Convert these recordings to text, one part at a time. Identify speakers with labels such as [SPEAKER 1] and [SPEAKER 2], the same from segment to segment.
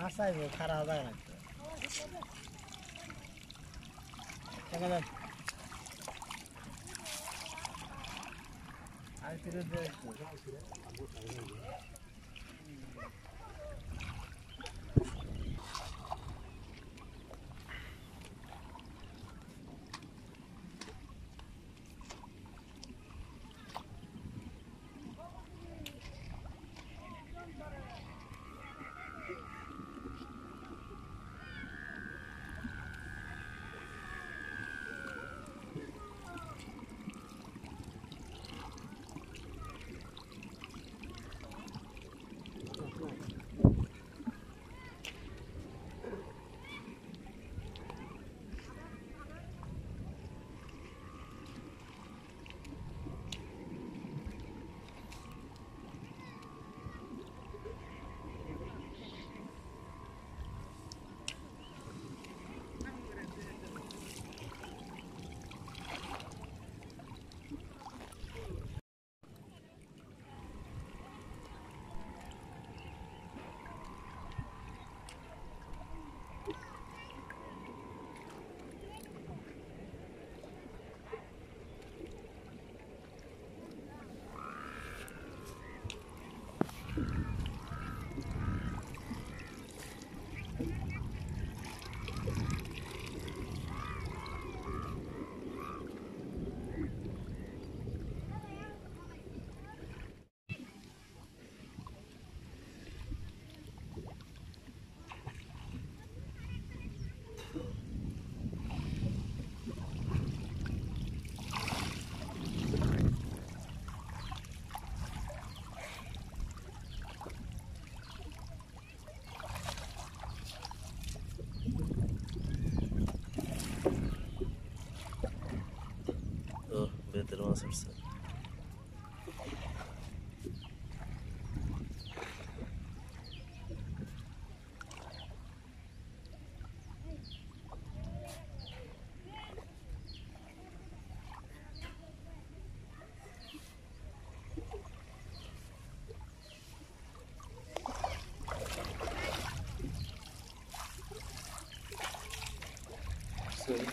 [SPEAKER 1] massa aí, o cara lá vai lá. Chega lá. Aí, filho do Deus. good.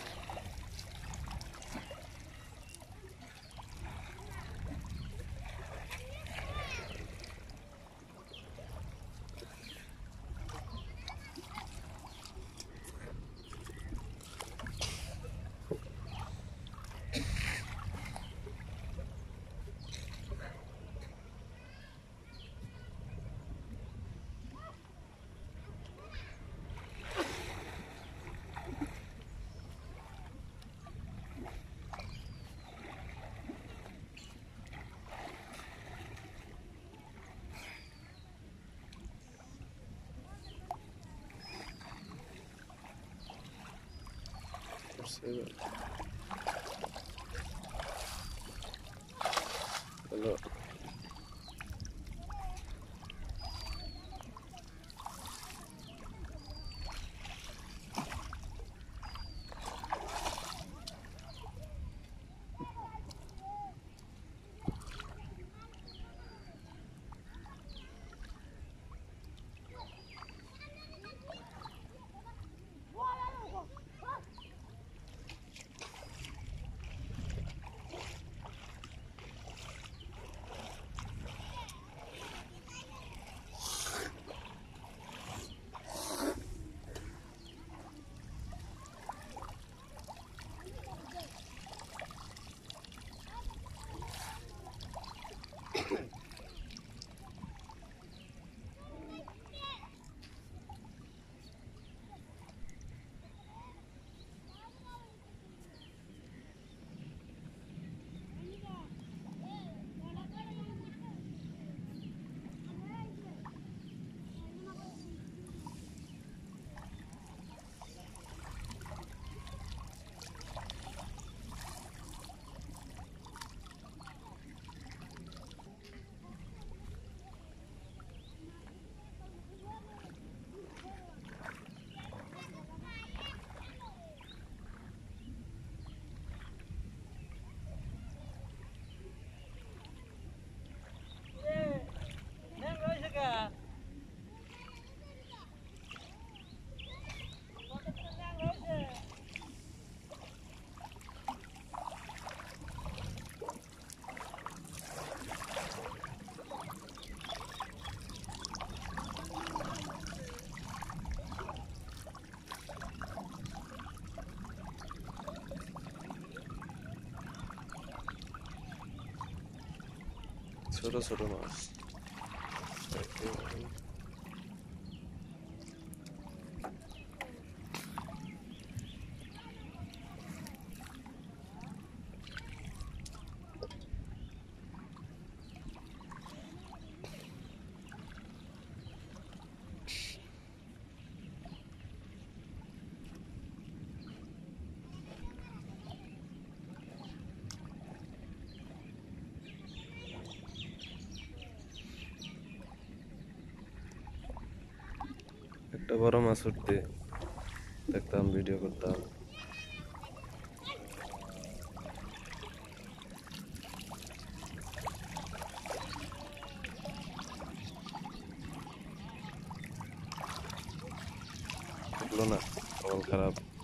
[SPEAKER 1] Look. 瞅着瞅着嘛。একটা বড় মাছ উঠতে দেখতাম video করতাম না খারাপ